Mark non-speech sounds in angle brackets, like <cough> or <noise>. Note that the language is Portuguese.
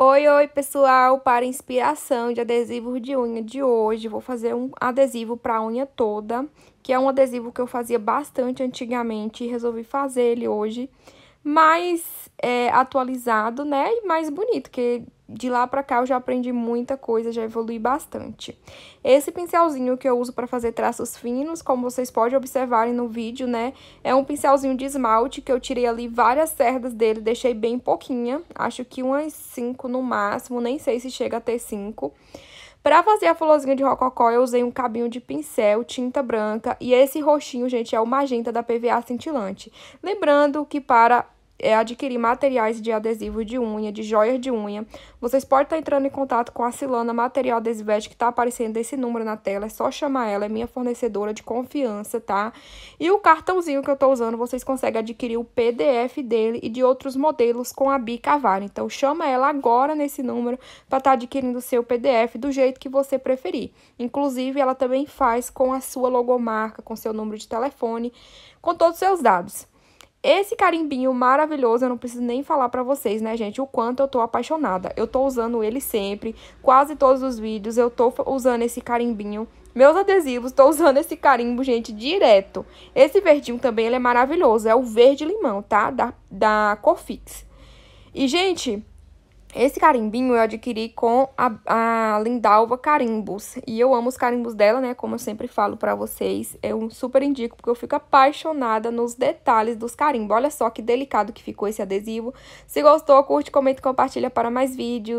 Oi, oi, pessoal! Para inspiração de adesivo de unha de hoje, vou fazer um adesivo para unha toda, que é um adesivo que eu fazia bastante antigamente e resolvi fazer ele hoje, mais é, atualizado, né? E mais bonito, que de lá para cá eu já aprendi muita coisa, já evolui bastante. Esse pincelzinho que eu uso para fazer traços finos, como vocês podem observar no vídeo, né? É um pincelzinho de esmalte que eu tirei ali várias cerdas dele, deixei bem pouquinha. Acho que umas 5 no máximo, nem sei se chega a ter 5. Para fazer a florzinha de rococó, eu usei um cabinho de pincel, tinta branca e esse roxinho, gente, é o magenta da PVA cintilante. Lembrando que para é, adquirir materiais de adesivo de unha, de joias de unha. Vocês podem estar entrando em contato com a Silana Material Adesivete, que está aparecendo esse número na tela. É só chamar ela, é minha fornecedora de confiança, tá? E o cartãozinho que eu estou usando, vocês conseguem adquirir o PDF dele e de outros modelos com a Bi Então, chama ela agora nesse número para estar tá adquirindo o seu PDF do jeito que você preferir. Inclusive, ela também faz com a sua logomarca, com seu número de telefone, com todos os seus dados. Esse carimbinho maravilhoso, eu não preciso nem falar pra vocês, né, gente, o quanto eu tô apaixonada. Eu tô usando ele sempre, quase todos os vídeos eu tô usando esse carimbinho. Meus adesivos, tô <laughs> usando esse carimbo, gente, direto. Esse verdinho também, ele é maravilhoso, é o verde limão, tá? Da, da Corfix. E, gente, esse carimbinho eu adquiri com a, a Lindalva Carimbos. E eu amo os carimbos dela, né? Como eu sempre falo pra vocês. Eu super indico, porque eu fico apaixonada nos detalhes dos carimbos. Olha só que delicado que ficou esse adesivo. Se gostou, curte, comenta e compartilha para mais vídeos.